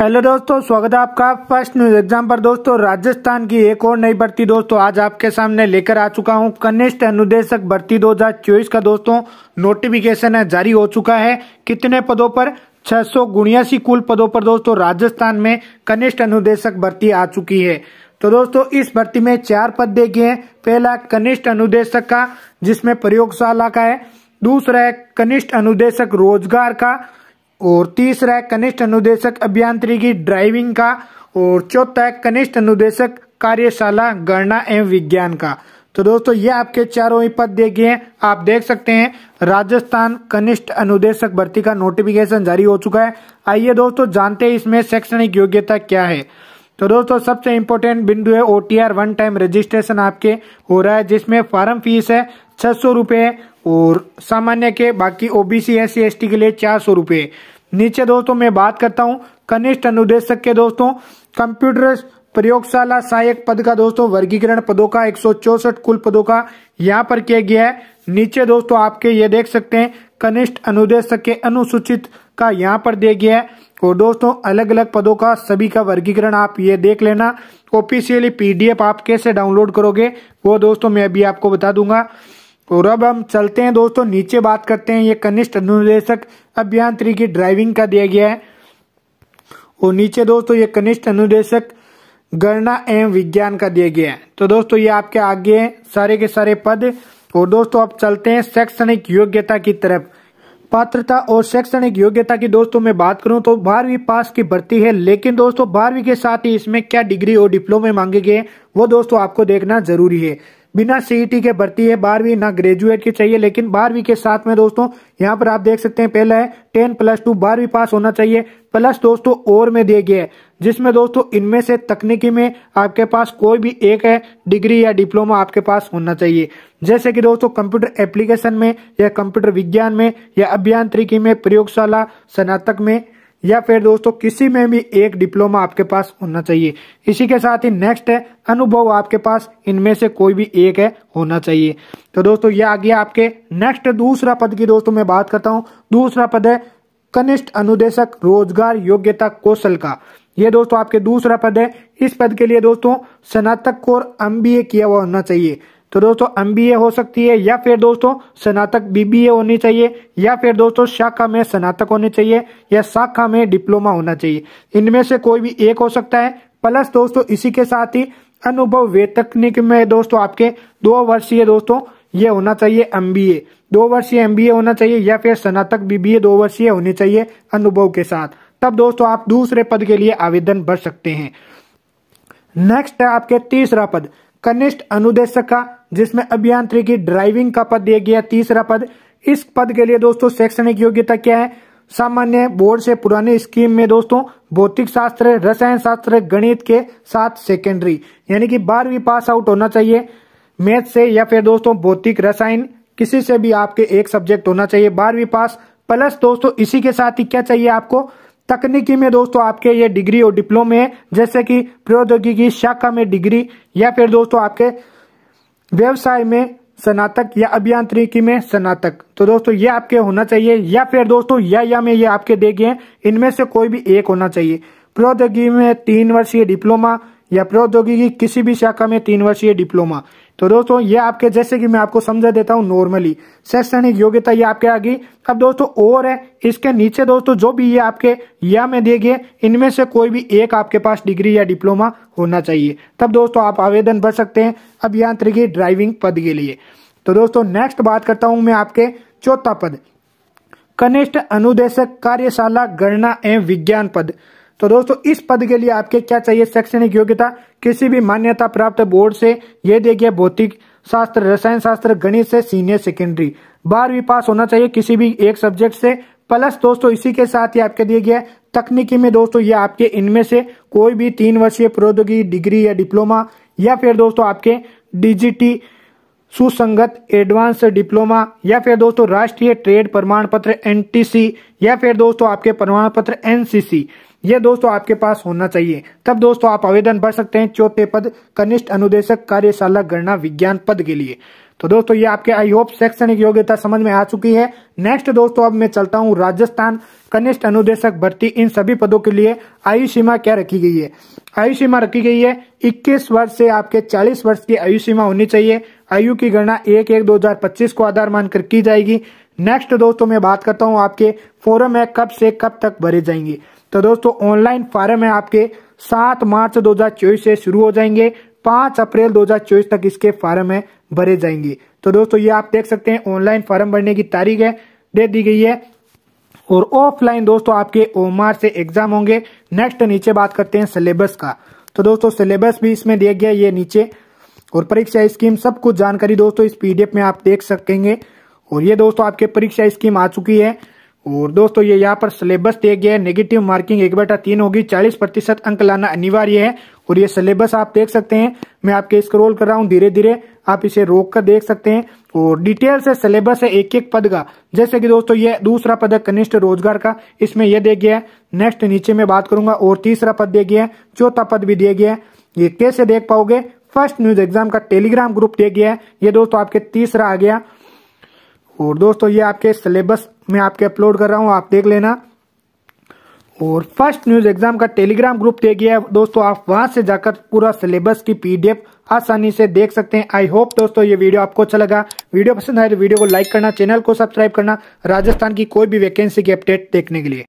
hello दोस्तों स्वागत है आपका फर्स्ट न्यूज एग्जाम पर दोस्तों राजस्थान की एक और नई भर्ती दोस्तों आज आपके सामने लेकर आ चुका हूं कनिष्ठ अनुदेशक भर्ती 2024 का दोस्तों नोटिफिकेशन है जारी हो चुका है कितने पदों पर छह सौ कुल पदों पर दोस्तों राजस्थान में कनिष्ठ अनुदेशक भर्ती आ चुकी है तो दोस्तों इस भर्ती में चार पद देखे हैं पहला कनिष्ठ अनुदेशक का जिसमें प्रयोगशाला का है दूसरा है कनिष्ठ अनुदेशक रोजगार का और तीसरा है कनिष्ठ अनुदेशक अभियांत्रिकी ड्राइविंग का और चौथा है कनिष्ठ अनुदेशक कार्यशाला गणना एवं विज्ञान का तो दोस्तों ये आपके चारों ही पद दिए हैं आप देख सकते हैं राजस्थान कनिष्ठ अनुदेशक भर्ती का नोटिफिकेशन जारी हो चुका है आइए दोस्तों जानते हैं इसमें शैक्षणिक योग्यता क्या है तो दोस्तों सबसे इम्पोर्टेंट बिंदु है ओ वन टाइम रजिस्ट्रेशन आपके हो रहा है जिसमें फार्म फीस है छह सौ रुपये और सामान्य के बाकी ओबीसी एस सी के लिए चार सौ रुपये नीचे दोस्तों मैं बात करता हूँ कनिष्ठ अनुदेशक के दोस्तों कंप्यूटर प्रयोगशाला सहायक पद का दोस्तों वर्गीकरण पदों का एक कुल पदों का यहाँ पर किया गया है नीचे दोस्तों आपके ये देख सकते हैं कनिष्ठ अनुदेशक के अनुसूचित का यहाँ पर दिया गया है और दोस्तों अलग अलग पदों का सभी का वर्गीकरण आप ये देख लेना ऑफिशियली पीडीएफ आप कैसे डाउनलोड करोगे वो दोस्तों मैं अभी आपको बता दूंगा और अब हम चलते हैं दोस्तों नीचे बात करते हैं ये कनिष्ठ अनुदेशक अभियांत्रिकी ड्राइविंग का दिया गया है और नीचे दोस्तों ये कनिष्ठ अनुदेशक गणना एवं विज्ञान का दिया गया है तो दोस्तों ये आपके आगे सारे के सारे पद और दोस्तों अब चलते हैं शैक्षणिक योग्यता की तरफ पात्रता और शैक्षणिक योग्यता की दोस्तों में बात करूं तो बारहवीं पास की भर्ती है लेकिन दोस्तों बारहवीं के साथ ही इसमें क्या डिग्री और डिप्लोमे मांगे गए वो दोस्तों आपको देखना जरूरी है बिना सीईटी e के भर्ती है बारहवीं ना ग्रेजुएट की चाहिए लेकिन बारहवीं के साथ में दोस्तों यहाँ पर आप देख सकते हैं पहला है टेन प्लस टू बारहवीं पास होना चाहिए प्लस दोस्तों और में दिए गए है जिसमें दोस्तों इनमें से तकनीकी में आपके पास कोई भी एक है डिग्री या डिप्लोमा आपके पास होना चाहिए जैसे कि दोस्तों कंप्यूटर एप्लीकेशन में या कंप्यूटर विज्ञान में या अभियांत्रिकी में प्रयोगशाला स्नातक में या फिर दोस्तों किसी में भी एक डिप्लोमा आपके पास होना चाहिए इसी के साथ ही नेक्स्ट है अनुभव आपके पास इनमें से कोई भी एक है होना चाहिए तो दोस्तों ये आ गया आपके नेक्स्ट दूसरा पद की दोस्तों मैं बात करता हूँ दूसरा पद है कनिष्ठ अनुदेशक रोजगार योग्यता कौशल का ये दोस्तों आपके दूसरा पद है इस पद के लिए दोस्तों स्नातक और एम किया हुआ होना चाहिए तो दोस्तों एम हो सकती है या फिर दोस्तों स्नातक बीबीए होनी चाहिए या फिर दोस्तों शाखा में स्नातक होनी चाहिए या शाखा में डिप्लोमा होना चाहिए इनमें से कोई भी एक हो सकता है प्लस दोस्तों इसी के साथ ही अनुभव वे तकनीक में दोस्तों आपके दो वर्षीय दोस्तों ये होना चाहिए एम दो वर्षीय एम होना चाहिए या फिर स्नातक बीबीए दो वर्षीय होनी चाहिए अनुभव के साथ तब दोस्तों आप दूसरे पद के लिए आवेदन भर सकते हैं नेक्स्ट है आपके तीसरा पद कनिष्ठ अनुदेशक का जिसमें अभियांत्रिकी ड्राइविंग का पद दिया गया तीसरा पद इस पद के लिए दोस्तों शैक्षणिक योग्यता क्या है सामान्य बोर्ड से पुराने स्कीम में दोस्तों भौतिक शास्त्र रसायन शास्त्र गणित के साथ सेकेंडरी यानी कि बारहवीं पास आउट होना चाहिए मैथ से या फिर दोस्तों भौतिक रसायन किसी से भी आपके एक सब्जेक्ट होना चाहिए बारहवीं पास प्लस दोस्तों इसी के साथ ही क्या चाहिए आपको तकनीकी में दोस्तों आपके ये डिग्री और डिप्लोमे जैसे कि प्रौद्योगिकी शाखा में डिग्री या फिर दोस्तों आपके व्यवसाय में स्नातक या अभियांत्रिकी में स्नातक तो दोस्तों ये आपके होना चाहिए या फिर दोस्तों या या में ये आपके देखिए इनमें से कोई भी एक होना चाहिए प्रौद्योगिकी में तीन वर्षीय डिप्लोमा या प्रौद्योगिकी किसी भी शाखा में तीन वर्षीय डिप्लोमा तो दोस्तों ये आपके जैसे कि मैं आपको समझा देता हूँ नॉर्मली शैक्षणिक योग्यता ये आपके गई अब दोस्तों और है इसके नीचे दोस्तों जो भी ये आपके या में दिए गए इनमें से कोई भी एक आपके पास डिग्री या डिप्लोमा होना चाहिए तब दोस्तों आप आवेदन भर सकते हैं अभियांत्रिकी ड्राइविंग पद के लिए तो दोस्तों नेक्स्ट बात करता हूँ मैं आपके चौथा पद कनिष्ठ अनुदेशक कार्यशाला गणना एवं विज्ञान पद तो दोस्तों इस पद के लिए आपके क्या चाहिए शैक्षणिक योग्यता किसी भी मान्यता प्राप्त बोर्ड से ये देखिए भौतिक शास्त्र रसायन शास्त्र गणित से सीनियर सेकेंडरी बारहवीं पास होना चाहिए किसी भी एक सब्जेक्ट से प्लस दोस्तों इसी के साथ ही आपके दिए गया तकनीकी में दोस्तों ये आपके इनमें से कोई भी तीन वर्षीय प्रौद्योगिकी डिग्री या डिप्लोमा या फिर दोस्तों आपके डीजीटी सुसंगत एडवांस डिप्लोमा या फिर दोस्तों राष्ट्रीय ट्रेड प्रमाण पत्र एनटीसी या फिर दोस्तों आपके प्रमाण पत्र एनसीसी ये दोस्तों आपके पास होना चाहिए तब दोस्तों आप आवेदन भर सकते हैं चौथे पद कनिष्ठ अनुदेशक कार्यशाला गणना विज्ञान पद के लिए तो दोस्तों ये आपके आई होप शैक्षणिक योग्यता समझ में आ चुकी है नेक्स्ट दोस्तों अब मैं चलता हूँ राजस्थान कनिष्ठ अनुदेशक भर्ती इन सभी पदों के लिए आयु सीमा क्या रखी गई है आयु सीमा रखी गई है 21 वर्ष से आपके 40 वर्ष की आयु सीमा होनी चाहिए आयु की गणना एक एक दो को आधार मानकर की जाएगी नेक्स्ट दोस्तों मैं बात करता हूँ आपके फोरम है कब से कब तक भरे जाएंगे तो दोस्तों ऑनलाइन फार्म है आपके सात मार्च दो से शुरू हो जाएंगे पांच अप्रैल दो तक इसके फार्म है भरे जाएंगे तो दोस्तों ये आप देख सकते हैं ऑनलाइन फार्म भरने की तारीख है दे दी गई है और ऑफलाइन दोस्तों आपके ओमार से एग्जाम होंगे नेक्स्ट नीचे बात करते हैं सिलेबस का तो दोस्तों सिलेबस भी इसमें दिया गया ये नीचे और परीक्षा स्कीम सब कुछ जानकारी दोस्तों इस पीडीएफ में आप देख सकेंगे और ये दोस्तों आपके परीक्षा स्कीम आ चुकी है और दोस्तों ये यहाँ पर सिलेबस दिया गया है नेगेटिव मार्किंग एक बटा तीन होगी चालीस प्रतिशत अंक लाना अनिवार्य है और ये सिलेबस आप देख सकते हैं मैं आपके स्क्रॉल कर रहा हूँ धीरे धीरे आप इसे रोक कर देख सकते हैं और डिटेल से सिलेबस है एक एक पद का जैसे कि दोस्तों ये दूसरा पद है कनिष्ठ रोजगार का इसमें यह दिया गया है नेक्स्ट नीचे में बात करूंगा और तीसरा पद दिया गया है चौथा पद भी दिया गया है ये कैसे देख पाओगे फर्स्ट न्यूज एग्जाम का टेलीग्राम ग्रुप दिया गया है ये दोस्तों आपके तीसरा आ गया और दोस्तों ये आपके सिलेबस मैं आपके अपलोड कर रहा हूँ आप देख लेना और फर्स्ट न्यूज एग्जाम का टेलीग्राम ग्रुप दे गया है दोस्तों आप वहां से जाकर पूरा सिलेबस की पीडीएफ आसानी से देख सकते हैं आई होप दोस्तों ये वीडियो आपको अच्छा लगा वीडियो पसंद आए तो वीडियो को लाइक करना चैनल को सब्सक्राइब करना राजस्थान की कोई भी वैकेंसी की अपडेट देखने के लिए